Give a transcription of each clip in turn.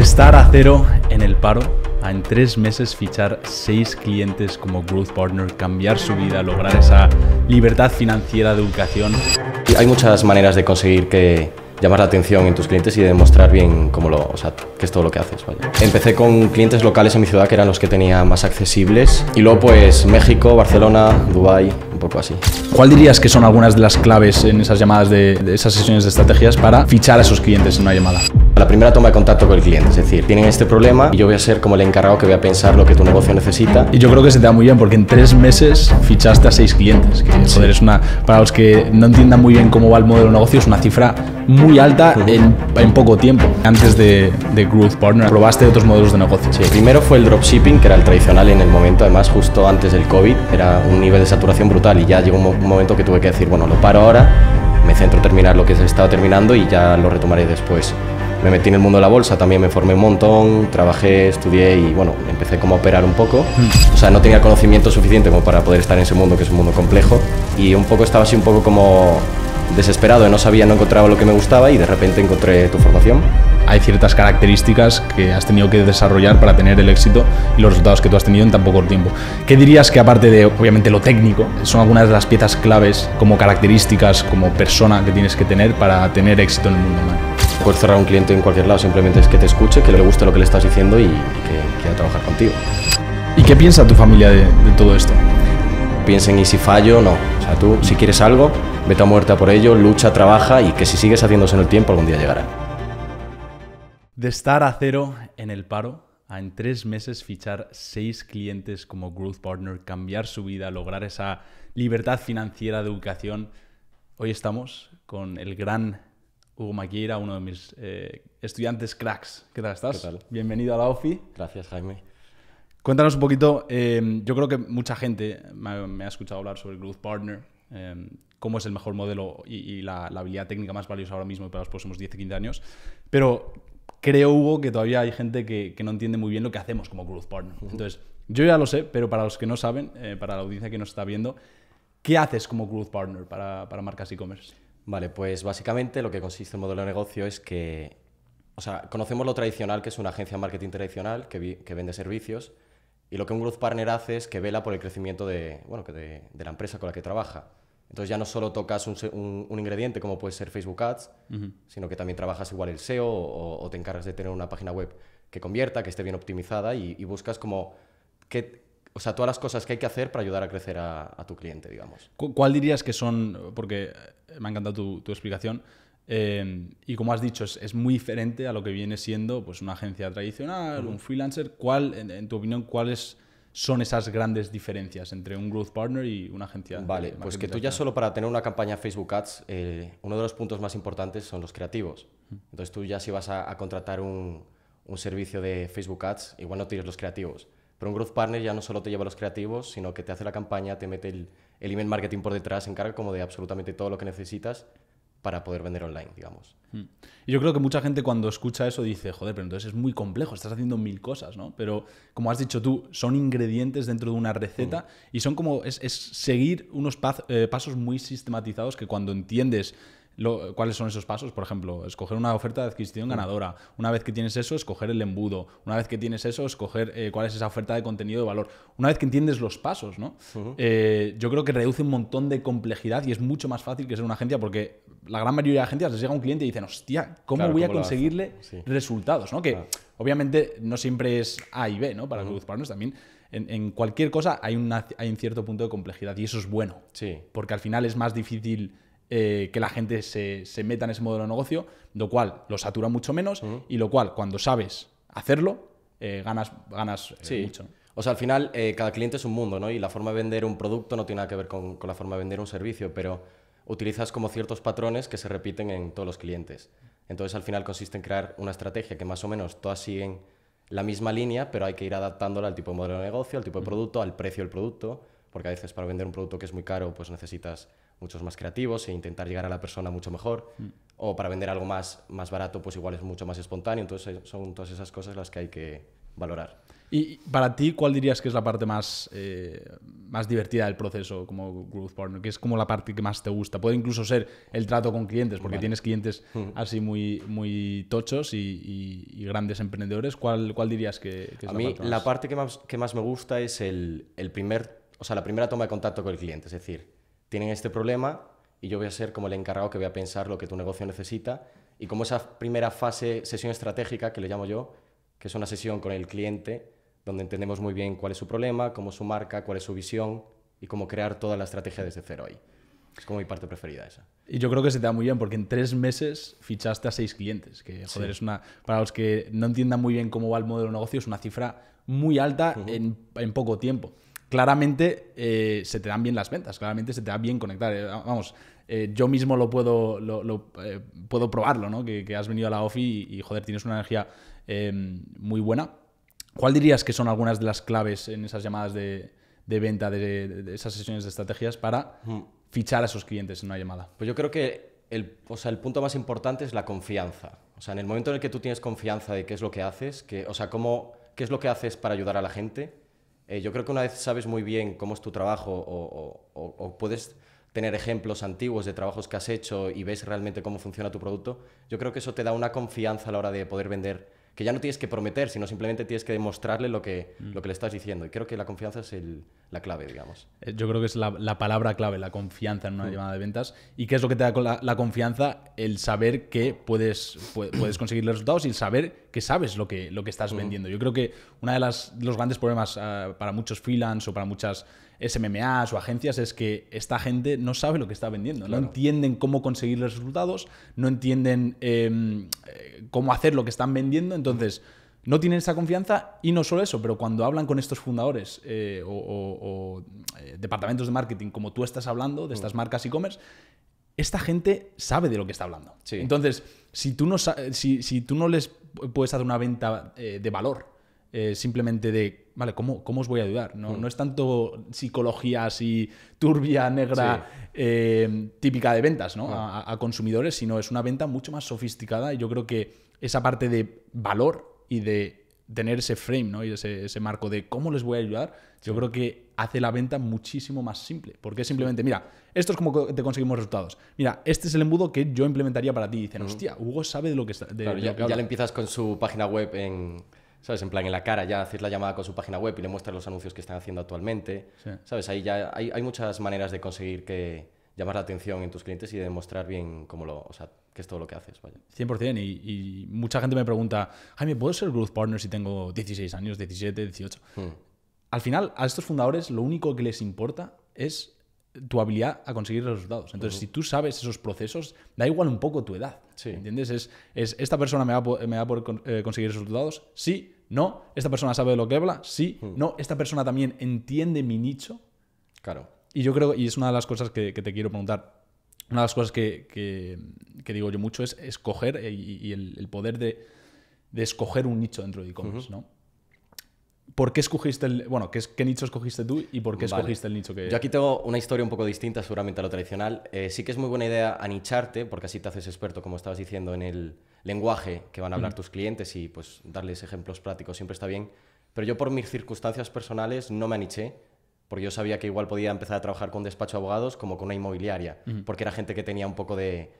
estar a cero en el paro, en tres meses fichar seis clientes como Growth Partner, cambiar su vida, lograr esa libertad financiera de educación. Hay muchas maneras de conseguir que llamar la atención en tus clientes y demostrar bien cómo lo, o sea, qué es todo lo que haces. Empecé con clientes locales en mi ciudad que eran los que tenía más accesibles y luego pues México, Barcelona, Dubai, un poco así. ¿Cuál dirías que son algunas de las claves en esas llamadas de esas sesiones de estrategias para fichar a esos clientes en una llamada? la primera toma de contacto con el cliente. Es decir, tienen este problema y yo voy a ser como el encargado que voy a pensar lo que tu negocio necesita. Y yo creo que se te da muy bien porque en tres meses fichaste a seis clientes. Que, es una, para los que no entiendan muy bien cómo va el modelo de negocio, es una cifra muy alta en, poco tiempo. Antes de, de, Growth Partner, probaste otros modelos de negocio. Sí, primero fue el dropshipping, que era el tradicional en el momento, además justo antes del COVID, era un nivel de saturación brutal y ya llegó un momento que tuve que decir, bueno, lo paro ahora me centro terminar lo que se estaba terminando y ya lo retomaré después me metí en el mundo de la bolsa, también me formé un montón, trabajé, estudié y bueno, empecé como a operar un poco. Mm. O sea, no tenía conocimiento suficiente como para poder estar en ese mundo, que es un mundo complejo. Y un poco estaba así, un poco como desesperado, no sabía, no encontraba lo que me gustaba y de repente encontré tu formación. Hay ciertas características que has tenido que desarrollar para tener el éxito y los resultados que tú has tenido en tan poco tiempo. ¿Qué dirías que aparte de, obviamente, lo técnico, son algunas de las piezas claves como características, como persona que tienes que tener para tener éxito en el mundo? humano? Puedes cerrar un cliente en cualquier lado, simplemente es que te escuche, que le guste lo que le estás diciendo y, que quiera trabajar contigo. ¿Y qué piensa tu familia de, todo esto? Piensen, y si fallo, no. O sea, tú, si quieres algo, vete a muerte por ello, lucha, trabaja y que si sigues haciéndose en el tiempo, algún día llegará. De estar a cero en el paro, a en tres meses fichar seis clientes como Growth Partner, cambiar su vida, lograr esa libertad financiera de educación. Hoy estamos con el gran Hugo Maquira, uno de mis eh, estudiantes cracks. ¿Qué tal estás? Bienvenido a la OFI. Gracias, Jaime. Cuéntanos un poquito, em, yo creo que mucha gente me ha, escuchado hablar sobre Growth Partner, em, cómo es el mejor modelo y, la, la, habilidad técnica más valiosa ahora mismo para los próximos 10-15 años, pero creo, Hugo, que todavía hay gente que, no entiende muy bien lo que hacemos como Growth Partner. Entonces, yo ya lo sé, pero para los que no saben, eh, para la audiencia que nos está viendo, ¿qué haces como Growth Partner para, para marcas e-commerce? Vale, pues básicamente lo que consiste el modelo de negocio es que, o sea, conocemos lo tradicional, que es una agencia de marketing tradicional que, vende servicios, y lo que un growth partner hace es que vela por el crecimiento de, bueno, de, la empresa con la que trabaja. Entonces ya no solo tocas un, ingrediente como puede ser Facebook Ads, sino que también trabajas igual el SEO o, te encargas de tener una página web que convierta, que esté bien optimizada y, buscas como o sea, todas las cosas que hay que hacer para ayudar a crecer a, tu cliente, digamos. ¿Cuál dirías que son, porque me ha encantado tu, explicación, eh, y como has dicho, es, muy diferente a lo que viene siendo pues, una agencia tradicional, un freelancer. ¿Cuál, en, tu opinión, cuáles son esas grandes diferencias entre un growth partner y una agencia? Vale, pues que tú ya solo para tener una campaña Facebook Ads, eh, uno de los puntos más importantes son los creativos. Entonces tú ya si vas a, contratar un, un servicio de Facebook Ads, igual no tienes los creativos. Pero un growth partner ya no solo te lleva a los creativos, sino que te hace la campaña, te mete el, email marketing por detrás, se encarga como de absolutamente todo lo que necesitas para poder vender online, digamos. Hmm. Y yo creo que mucha gente cuando escucha eso dice, joder, pero entonces es muy complejo, estás haciendo mil cosas, ¿no? Pero como has dicho tú, son ingredientes dentro de una receta hmm. y son como, es, seguir unos eh, pasos muy sistematizados que cuando entiendes cuáles son esos pasos. Por ejemplo, escoger una oferta de adquisición mm. ganadora. Una vez que tienes eso, escoger el embudo. Una vez que tienes eso, escoger eh, cuál es esa oferta de contenido de valor. Una vez que entiendes los pasos, ¿no? Eh, yo creo que reduce un montón de complejidad y es mucho más fácil que ser una agencia porque la gran mayoría de agencias les llega a un cliente y dicen, hostia, ¿cómo voy a conseguirle resultados? Que obviamente no siempre es A y B, ¿no? Para uh también. En, cualquier cosa hay, hay un cierto punto de complejidad y eso es bueno. Sí. Porque al final es más difícil eh, que la gente se, meta en ese modelo de negocio, lo cual lo satura mucho menos y lo cual cuando sabes hacerlo, eh, ganas, ganas eh, mucho. O sea, al final cada cliente es un mundo, ¿no? Y la forma de vender un producto no tiene nada que ver con, con la forma de vender un servicio, pero utilizas como ciertos patrones que se repiten en todos los clientes. Entonces al final consiste en crear una estrategia que más o menos todas siguen la misma línea, pero hay que ir adaptándola al tipo de modelo de negocio, al tipo de producto, al precio del producto, porque a veces para vender un producto que es muy caro, pues necesitas muchos más creativos e intentar llegar a la persona mucho mejor. Mm. O para vender algo más, más barato, pues igual es mucho más espontáneo. Entonces eh, son todas esas cosas las que hay que valorar. Y para ti, ¿cuál dirías que es la parte más, eh, más divertida del proceso como Growth Partner? ¿Qué es como la parte que más te gusta? Puede incluso ser el trato con clientes, porque tienes clientes así muy, muy tochos y, grandes emprendedores. ¿Cuál, dirías que, es a la mí, parte más? La parte que más, me gusta es el, el primer, o sea, la primera toma de contacto con el cliente. Es decir, tienen este problema y yo voy a ser como el encargado que voy a pensar lo que tu negocio necesita y como esa primera fase, sesión estratégica, que le llamo yo, que es una sesión con el cliente, donde entendemos muy bien cuál es su problema, cómo es su marca, cuál es su visión y cómo crear toda la estrategia desde cero ahí. Es como mi parte preferida esa. Y yo creo que se te da muy bien, porque en tres meses fichaste a seis clientes, que joder, es una, para los que no entiendan muy bien cómo va el modelo de negocio, es una cifra muy alta en poco tiempo claramente eh, se te dan bien las ventas, claramente se te da bien conectar. Eh, vamos, eh, yo mismo lo puedo, puedo probarlo, ¿no? Que, has venido a la OFI y, joder, tienes una energía em, muy buena. ¿Cuál dirías que son algunas de las claves en esas llamadas de, venta, de, esas sesiones de estrategias para mm. fichar a esos clientes en una llamada? Pues yo creo que el, el punto más importante es la confianza. O sea, en el momento en el que tú tienes confianza de qué es lo que haces, que, o sea, cómo, qué es lo que haces para ayudar a la gente, eh, yo creo que una vez sabes muy bien cómo es tu trabajo o, puedes tener ejemplos antiguos de trabajos que has hecho y ves realmente cómo funciona tu producto, yo creo que eso te da una confianza a la hora de poder vender que ya no tienes que prometer, sino simplemente tienes que demostrarle lo que, mm. lo que le estás diciendo. Y creo que la confianza es la clave, digamos. Eh, yo creo que es la, palabra clave, la confianza en una mm. llamada de ventas. ¿Y qué es lo que te da la, confianza? El saber que puedes, puedes conseguir los resultados y el saber que sabes lo que, lo que estás mm. vendiendo. Yo creo que uno de las, los grandes problemas ah, para muchos freelance o para muchas SMMAs o agencias es que esta gente no sabe lo que está vendiendo, no entienden cómo conseguir los resultados, no entienden em, eh, cómo hacer lo que están vendiendo, entonces no tienen esa confianza y no solo eso, pero cuando hablan con estos fundadores eh, o, eh, departamentos de marketing, como tú estás hablando, de mm. estas marcas e-commerce, esta gente sabe de lo que está hablando. Entonces, si tú, no, si, tú no les puedes hacer una venta de valor, simplemente de vale, ¿cómo, os voy a ayudar? Hmm. No, es tanto psicología así turbia, negra, eh, típica de ventas, ¿no? Hmm. A, consumidores, sino es una venta mucho más sofisticada y yo creo que esa parte de valor y de tener ese frame, ¿no? Y ese, marco de cómo les voy a ayudar, yo creo que hace la venta muchísimo más simple. Porque simplemente, mira, esto es como te conseguimos resultados. Mira, este es el embudo que yo implementaría para ti. Y dicen, hmm. hostia, Hugo sabe de lo que está. ya le empiezas con su página web en ¿sabes? En plan, en la cara ya haces la llamada con su página web y le muestras los anuncios que están haciendo actualmente, ¿sabes? Ahí ya hay, muchas maneras de conseguir que llamar la atención en tus clientes y de demostrar bien cómo lo, o sea, qué es todo lo que haces, 100%, y, mucha gente me pregunta, Jaime, ¿puedo ser Growth Partner si tengo 16 años, 17, 18? Hmm. Al final, a estos fundadores lo único que les importa es tu habilidad a conseguir resultados. Entonces, si tú sabes esos procesos, da igual un poco tu edad. ¿Entiendes? Es, esta persona me da por, eh, conseguir resultados, sí, no. Esta persona sabe de lo que habla, sí, no. Esta persona también entiende mi nicho. Claro. Y yo creo, y es una de las cosas que, te quiero preguntar, una de las cosas que, digo yo mucho es escoger eh, y, el, poder de, escoger un nicho dentro de e-commerce, ¿no? ¿Por qué escogiste el. Bueno, ¿qué, qué nicho escogiste tú y por qué escogiste el nicho que.? Yo aquí tengo una historia un poco distinta, seguramente a lo tradicional. Eh, sí que es muy buena idea anicharte, porque así te haces experto, como estabas diciendo, en el lenguaje que van a hablar tus clientes y pues darles ejemplos prácticos siempre está bien. Pero yo, por mis circunstancias personales, no me aniché, porque yo sabía que igual podía empezar a trabajar con despacho de abogados como con una inmobiliaria, porque era gente que tenía un poco de.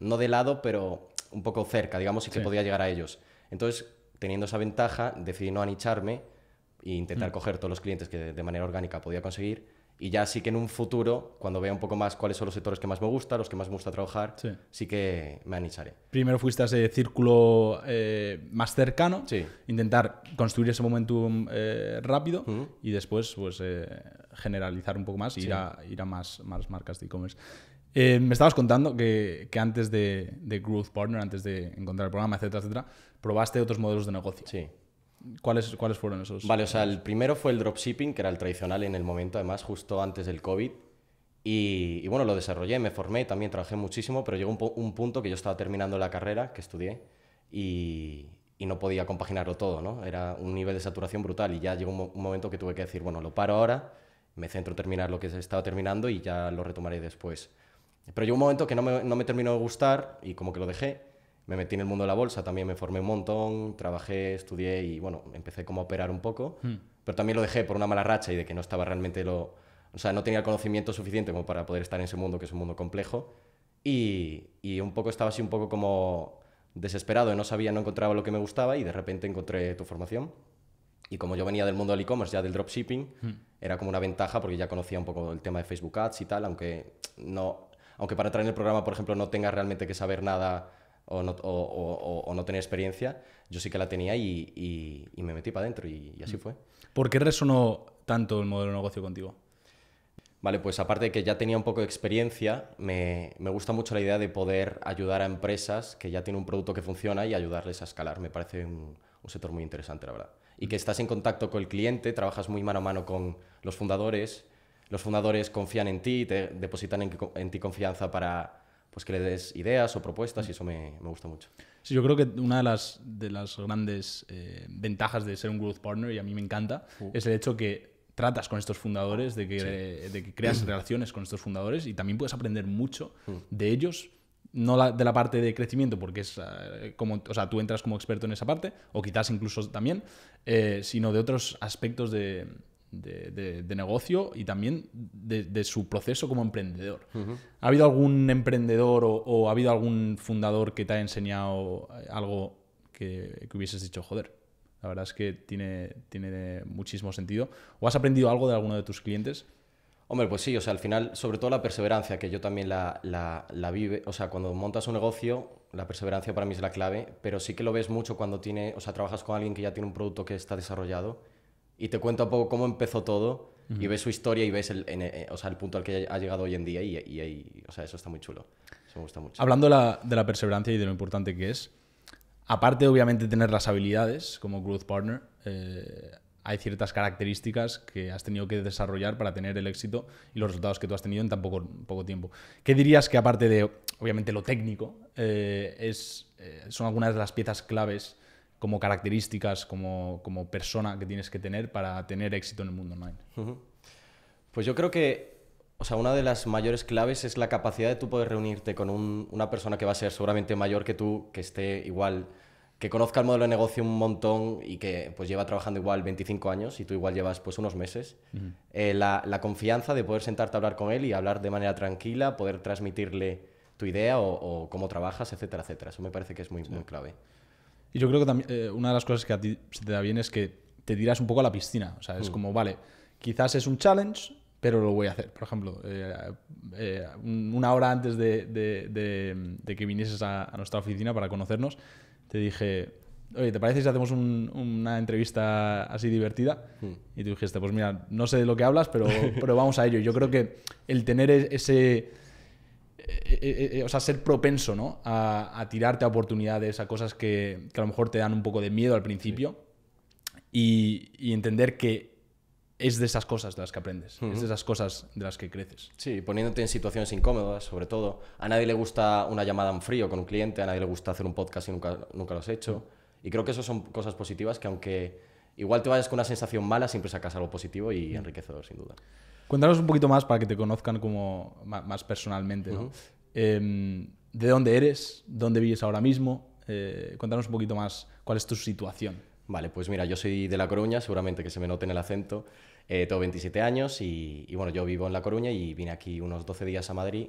No de lado, pero un poco cerca, digamos, y que podía llegar a ellos. Entonces, teniendo esa ventaja, decidí no anicharme e intentar mm. coger todos los clientes que de manera orgánica podía conseguir. Y ya sí que en un futuro, cuando vea un poco más cuáles son los sectores que más me gusta, los que más me gusta trabajar, sí, que me anicharé. Primero fuiste a ese círculo eh, más cercano, intentar construir ese momentum eh, rápido y después pues, eh, generalizar un poco más y ir, a, más, más marcas de e-commerce. me estabas contando que, antes de, de, Growth Partner, antes de encontrar el programa, etcétera, etcétera, probaste otros modelos de negocio. Sí. ¿Cuáles, ¿Cuáles fueron esos? Vale, o sea, el primero fue el dropshipping, que era el tradicional en el momento, además, justo antes del COVID. Y, y bueno, lo desarrollé, me formé, también trabajé muchísimo, pero llegó un, punto que yo estaba terminando la carrera que estudié y, no podía compaginarlo todo, ¿no? Era un nivel de saturación brutal y ya llegó un, momento que tuve que decir, bueno, lo paro ahora, me centro en terminar lo que estaba terminando y ya lo retomaré después. Pero llegó un momento que no me, no me terminó de gustar y como que lo dejé me metí en el mundo de la bolsa, también me formé un montón, trabajé, estudié y bueno, empecé como a operar un poco, hmm. pero también lo dejé por una mala racha y de que no estaba realmente lo... O sea, no tenía el conocimiento suficiente como para poder estar en ese mundo, que es un mundo complejo, y, y un poco estaba así un poco como desesperado, no sabía, no encontraba lo que me gustaba y de repente encontré tu formación. Y como yo venía del mundo del e-commerce, ya del dropshipping, hmm. era como una ventaja porque ya conocía un poco el tema de Facebook Ads y tal, aunque no... Aunque para entrar en el programa, por ejemplo, no tengas realmente que saber nada o no, tenía experiencia, yo sí que la tenía y, me metí para adentro y, así mm. fue. ¿Por qué resonó tanto el modelo de negocio contigo? Vale, pues aparte de que ya tenía un poco de experiencia, me, me gusta mucho la idea de poder ayudar a empresas que ya tienen un producto que funciona y ayudarles a escalar. Me parece un, sector muy interesante, la verdad. Y que estás en contacto con el cliente, trabajas muy mano a mano con los fundadores, los fundadores confían en ti, te depositan en ti confianza para pues que le des ideas o propuestas y eso me, gusta mucho. Sí, yo creo que una de las, de las grandes eh, ventajas de ser un growth partner, y a mí me encanta, uh. es el hecho que tratas con estos fundadores, de que, creas relaciones con estos fundadores y también puedes aprender mucho mm. de ellos no la, de la parte de crecimiento, porque es eh, como, o sea, tú entras como experto en esa parte, o quizás incluso también, eh, sino de otros aspectos de, de, negocio y también de, su proceso como emprendedor. ¿Ha habido algún emprendedor o, ha habido algún fundador que te ha enseñado algo que, hubieses dicho, joder? La verdad es que tiene, tiene muchísimo sentido. ¿O has aprendido algo de alguno de tus clientes? Hombre, pues sí, o sea, al final, sobre todo la perseverancia, que yo también la, la, vive, o sea, cuando montas un negocio, la perseverancia para mí es la clave, pero sí que lo ves mucho cuando tiene, o sea, trabajas con alguien que ya tiene un producto que está desarrollado y te cuento un poco cómo empezó todo y ves su historia y ves el, eh, o sea, el punto al que ha llegado hoy en día y, y, o sea, eso está muy chulo. Eso me gusta mucho. Hablando de la, perseverancia y de lo importante que es, aparte obviamente tener las habilidades como Growth Partner, eh, hay ciertas características que has tenido que desarrollar para tener el éxito y los resultados que tú has tenido en tan poco, poco tiempo. ¿Qué dirías que aparte de, obviamente, lo técnico, eh, es, son algunas de las piezas claves como características, como, como, persona que tienes que tener para tener éxito en el mundo online. Pues yo creo que, o sea, una de las mayores claves es la capacidad de tú poder reunirte con un, una persona que va a ser seguramente mayor que tú, que esté igual, que conozca el modelo de negocio un montón y que pues lleva trabajando igual 25 años y tú igual llevas pues unos meses. Eh, la, la, confianza de poder sentarte a hablar con él y hablar de manera tranquila, poder transmitirle tu idea o, cómo trabajas, etcétera, etcétera. Eso me parece que es muy, muy clave. Y yo creo que también, eh, una de las cosas que a ti se te da bien es que te tiras un poco a la piscina. O sea, es mm. como, vale, quizás es un challenge, pero lo voy a hacer. Por ejemplo, eh, eh, una hora antes de, que vinieses a, nuestra oficina para conocernos, te dije, oye, ¿te parece si hacemos una entrevista así divertida? Mm. Y tú dijiste, pues mira, no sé de lo que hablas, pero, pero vamos a ello. Yo creo que el tener e-, ese eh, eh, eh, o sea, ser propenso ¿no? a, tirarte a oportunidades, a cosas que, a lo mejor te dan un poco de miedo al principio y, entender que es de esas cosas de las que aprendes, es de esas cosas de las que creces. Sí, poniéndote en situaciones incómodas, sobre todo. A nadie le gusta una llamada en frío con un cliente, a nadie le gusta hacer un podcast y nunca, nunca lo has hecho. Y creo que eso son cosas positivas que aunque igual te vayas con una sensación mala, siempre sacas algo positivo y enriquecedor, sin duda. Cuéntanos un poquito más para que te conozcan como más personalmente, em, ¿De dónde eres? ¿Dónde vives ahora mismo? Eh, cuéntanos un poquito más cuál es tu situación. Vale, pues mira, yo soy de La Coruña, seguramente que se me note en el acento. Eh, tengo 27 años y, bueno, yo vivo en La Coruña y vine aquí unos 12 días a Madrid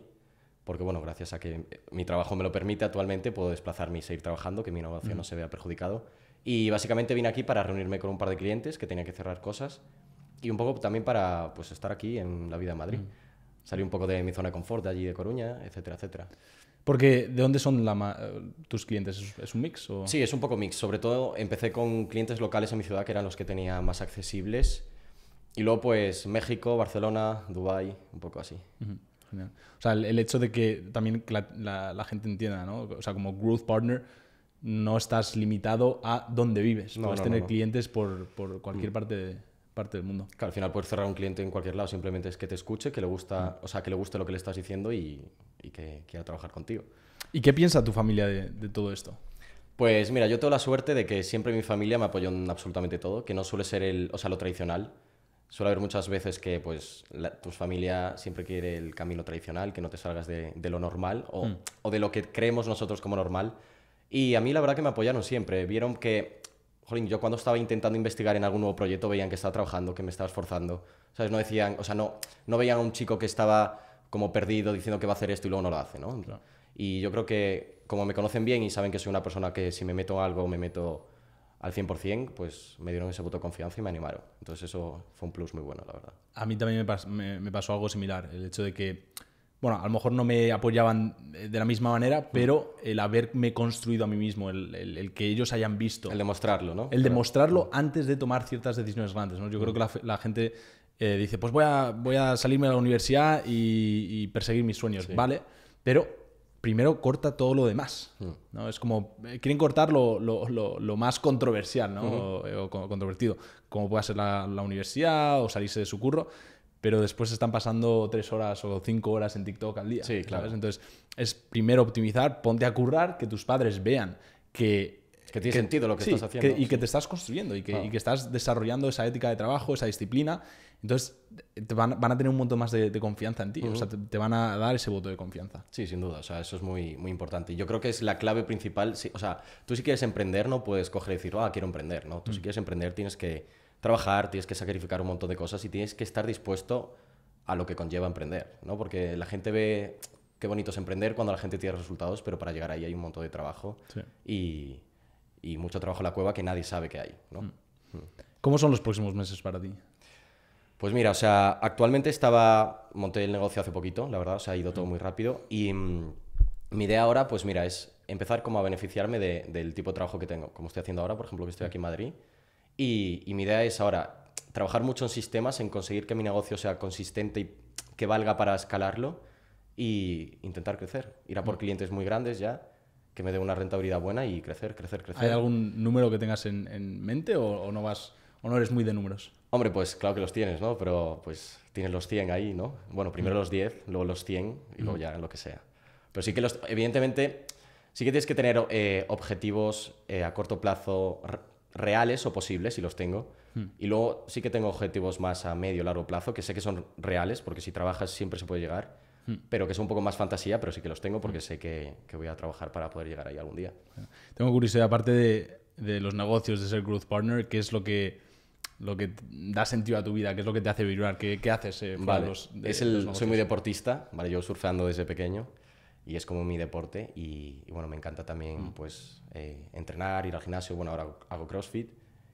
porque bueno, gracias a que mi trabajo me lo permite actualmente puedo desplazarme y seguir trabajando, que mi innovación no se vea perjudicado. Y básicamente vine aquí para reunirme con un par de clientes que tenía que cerrar cosas y un poco también para pues, estar aquí en la vida en Madrid. Mm. Salí un poco de mi zona de confort, de allí de Coruña, etcétera, etcétera. Porque, ¿de dónde son tus clientes? ¿Es, un mix? Sí, es un poco mix. Sobre todo empecé con clientes locales en mi ciudad que eran los que tenía más accesibles. Y luego, pues, México, Barcelona, Dubái, un poco así. O sea, el, hecho de que también la gente entienda, ¿no? O sea, como growth partner, no estás limitado a dónde vives. puedes tener clientes por, cualquier mm. parte, parte del mundo. al final puedes cerrar un cliente en cualquier lado, simplemente es que te escuche, que le gusta, mm. o sea, que le guste lo que le estás diciendo y, que quiera trabajar contigo. ¿Y qué piensa tu familia de, todo esto? Pues mira, yo tengo la suerte de que siempre mi familia me apoyó en absolutamente todo, que no suele ser el, o sea, lo tradicional. Suele haber muchas veces que pues tu familia siempre quiere el camino tradicional, que no te salgas de, lo normal mm. o de lo que creemos nosotros como normal y a mí la verdad que me apoyaron siempre. Vieron que, jolín, yo cuando estaba intentando investigar en algún nuevo proyecto veían que estaba trabajando, que me estaba esforzando. ¿Sabes? No decían, o sea, no, no veían a un chico que estaba como perdido diciendo que va a hacer esto y luego no lo hace, ¿no? Y yo creo que como me conocen bien y saben que soy una persona que si me meto algo me meto al 100%, pues me dieron ese voto de confianza y me animaron. Entonces eso fue un plus muy bueno, la verdad. A mí también me, me pasó algo similar, el hecho de que bueno, a lo mejor no me apoyaban eh, de la misma manera, mm. pero el haberme construido a mí mismo, el, que ellos hayan visto. El demostrarlo, ¿no? El demostrarlo mm. antes de tomar ciertas decisiones grandes, ¿no? Yo creo mm. que la, gente eh, dice, pues voy a, voy a salirme a la universidad y, perseguir mis sueños, ¿vale? Pero primero corta todo lo demás, ¿no? Es como, eh, quieren cortar lo, más controversial, ¿no? o, controvertido, como pueda ser la, la universidad o salirse de su curro pero después están pasando tres horas o cinco horas en TikTok al día. Sí, claro. Entonces, es primero optimizar, ponte a currar, que tus padres vean que... Que tiene sentido lo que estás haciendo. y que te estás construyendo y que, ah. y que, estás desarrollando esa ética de trabajo, esa disciplina. Entonces, te van, a tener un montón más de, confianza en ti. O sea, te, van a dar ese voto de confianza. Sí, sin duda. O sea, eso es muy, muy importante. Yo creo que es la clave principal. o sea, tú si quieres emprender no puedes coger y decir, ah, quiero emprender. No, tú si mm. quieres emprender tienes que trabajar, tienes que sacrificar un montón de cosas y tienes que estar dispuesto a lo que conlleva emprender, ¿no? Porque la gente ve qué bonito es emprender cuando la gente tiene resultados, pero para llegar ahí hay un montón de trabajo y, mucho trabajo en la cueva que nadie sabe que hay, ¿no? Mm. Mm. ¿Cómo son los próximos meses para ti? Pues mira, o sea, actualmente estaba, monté el negocio hace poquito, la verdad, se ha ido todo muy rápido y mm, mi idea ahora, pues mira, es empezar como a beneficiarme del tipo de trabajo que tengo, como estoy haciendo ahora, por ejemplo, que estoy aquí en Madrid, y, mi idea es ahora trabajar mucho en sistemas, en conseguir que mi negocio sea consistente y que valga para escalarlo y intentar crecer. Ir a por mm. clientes muy grandes ya, que me dé una rentabilidad buena y crecer, crecer, crecer. ¿Hay algún número que tengas en, mente o, no vas o no eres muy de números? Hombre, pues claro que los tienes, ¿no? Pero pues tienes los 100 ahí, ¿no? Bueno, primero mm. los 10, luego los 100 y luego mm. ya lo que sea. Pero sí que los, evidentemente, sí que tienes que tener eh, objetivos eh, a corto plazo reales o posibles, si los tengo. Hmm. Y luego sí que tengo objetivos más a medio, largo plazo, que sé que son reales, porque si trabajas siempre se puede llegar, hmm. pero que es un poco más fantasía, pero sí que los tengo porque hmm. sé que, voy a trabajar para poder llegar ahí algún día. Tengo curiosidad, aparte de, los negocios, de ser growth partner, ¿qué es lo que, lo que da sentido a tu vida? ¿Qué es lo que te hace vibrar? ¿Qué, qué haces? Eh, es el, soy muy deportista, ¿vale? yo surfeando desde pequeño y es como mi deporte y, bueno, me encanta también mm. pues eh, entrenar, ir al gimnasio, bueno, ahora hago CrossFit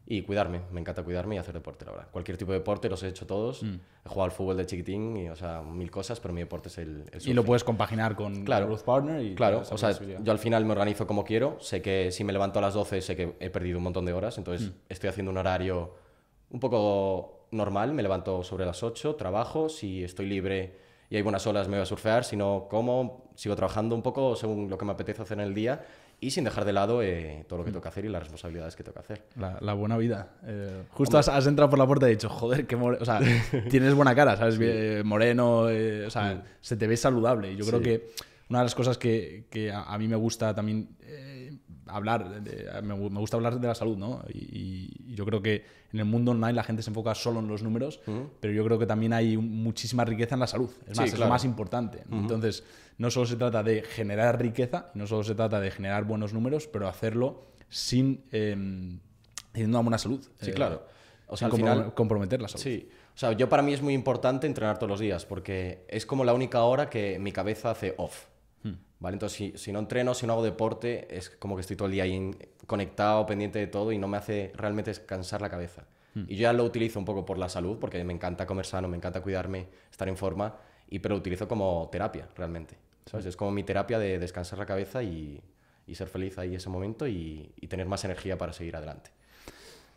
y cuidarme, me encanta cuidarme y hacer deporte, la Cualquier tipo de deporte los he hecho todos, mm. he jugado al fútbol de chiquitín y, o sea, mil cosas, pero mi deporte es el, Y lo puedes compaginar con claro, Growth Partner y... Claro, o sea, yo al final me organizo como quiero, sé que si me levanto a las 12 sé que he perdido un montón de horas, entonces mm. estoy haciendo un horario un poco normal, me levanto sobre las 8, trabajo, si estoy libre y hay buenas olas me voy a surfear, sino ¿cómo? sigo trabajando un poco según lo que me apetece hacer en el día y sin dejar de lado eh, todo lo que mm. tengo que hacer y las responsabilidades que tengo que hacer. La, buena vida. Eh, justo has, entrado por la puerta y dicho, joder, qué o sea, tienes buena cara, ¿sabes? Eh, moreno, o sea, mm. se te ve saludable. yo creo que una de las cosas que, a, mí me gusta también hablar, me, gusta hablar de la salud, ¿no? Y, yo creo que en el mundo online la gente se enfoca solo en los números, pero yo creo que también hay muchísima riqueza en la salud, es es lo más importante. Entonces, no solo se trata de generar riqueza, no solo se trata de generar buenos números, pero hacerlo sin eh, teniendo una buena salud. Sí, eh, claro. O sea, sin comprometer la salud. Sí. O sea, yo para mí es muy importante entrenar todos los días porque es como la única hora que mi cabeza hace off. ¿vale? Entonces, si, si, no entreno, si no hago deporte, es como que estoy todo el día ahí conectado, pendiente de todo y no me hace realmente descansar la cabeza. Hmm. Y yo ya lo utilizo un poco por la salud, porque me encanta comer sano, me encanta cuidarme, estar en forma, y, pero lo utilizo como terapia realmente. ¿sabes? Es como mi terapia de descansar la cabeza y, y ser feliz ahí ese momento y, y, tener más energía para seguir adelante.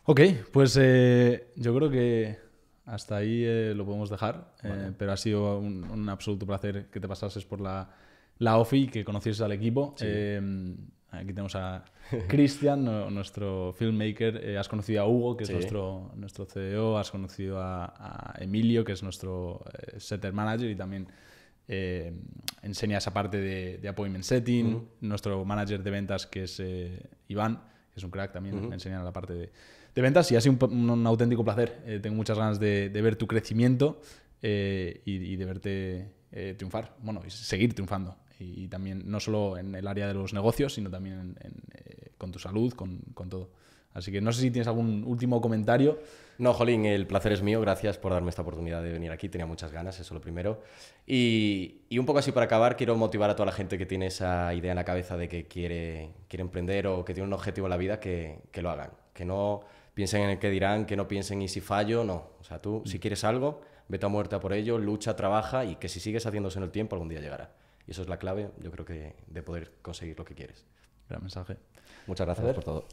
Ok, pues eh, yo creo que hasta ahí eh, lo podemos dejar, eh, pero ha sido un, un absoluto placer que te pasases por la la OFI que conocieses al equipo. Eh, aquí tenemos a Cristian, nuestro filmmaker. Eh, has conocido a Hugo, que es nuestro, nuestro CEO. Has conocido a, Emilio, que es nuestro eh, setter manager y también enseña esa parte de, appointment setting. Nuestro manager de ventas, que es Iván, que es un crack también, enseña la parte de, ventas. Y ha sido un, auténtico placer. tengo muchas ganas de, ver tu crecimiento y, y, de verte triunfar. Bueno, y seguir triunfando. Y, también, no solo en el área de los negocios, sino también eh, con tu salud, con, con todo. Así que no sé si tienes algún último comentario. No, Jolín, el placer es mío. Gracias por darme esta oportunidad de venir aquí. Tenía muchas ganas, eso lo primero. Y, y, un poco así para acabar, quiero motivar a toda la gente que tiene esa idea en la cabeza de que quiere, quiere emprender o que tiene un objetivo en la vida, que, que lo hagan. Que no piensen en el que dirán, que no piensen y si fallo, no. O sea, tú, si mm. quieres algo, vete a muerte a por ello, lucha, trabaja y que si sigues haciéndose en el tiempo, algún día llegará. Y eso es la clave, yo creo que, de poder conseguir lo que quieres. Gran mensaje. Muchas gracias por todo.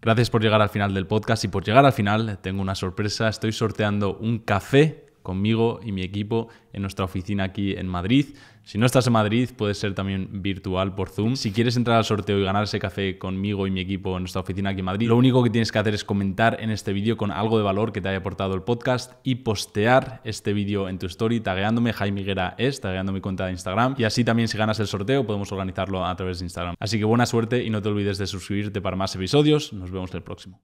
Gracias por llegar al final del podcast y por llegar al final tengo una sorpresa. Estoy sorteando un café conmigo y mi equipo en nuestra oficina aquí en Madrid. Si no estás en Madrid, puede ser también virtual por Zoom. Si quieres entrar al sorteo y ganar ese café conmigo y mi equipo en nuestra oficina aquí en Madrid, lo único que tienes que hacer es comentar en este vídeo con algo de valor que te haya aportado el podcast y postear este vídeo en tu story tagueándome Jaime Higuera es, tagueando mi cuenta de Instagram. Y así también si ganas el sorteo podemos organizarlo a través de Instagram. Así que buena suerte y no te olvides de suscribirte para más episodios. Nos vemos en el próximo.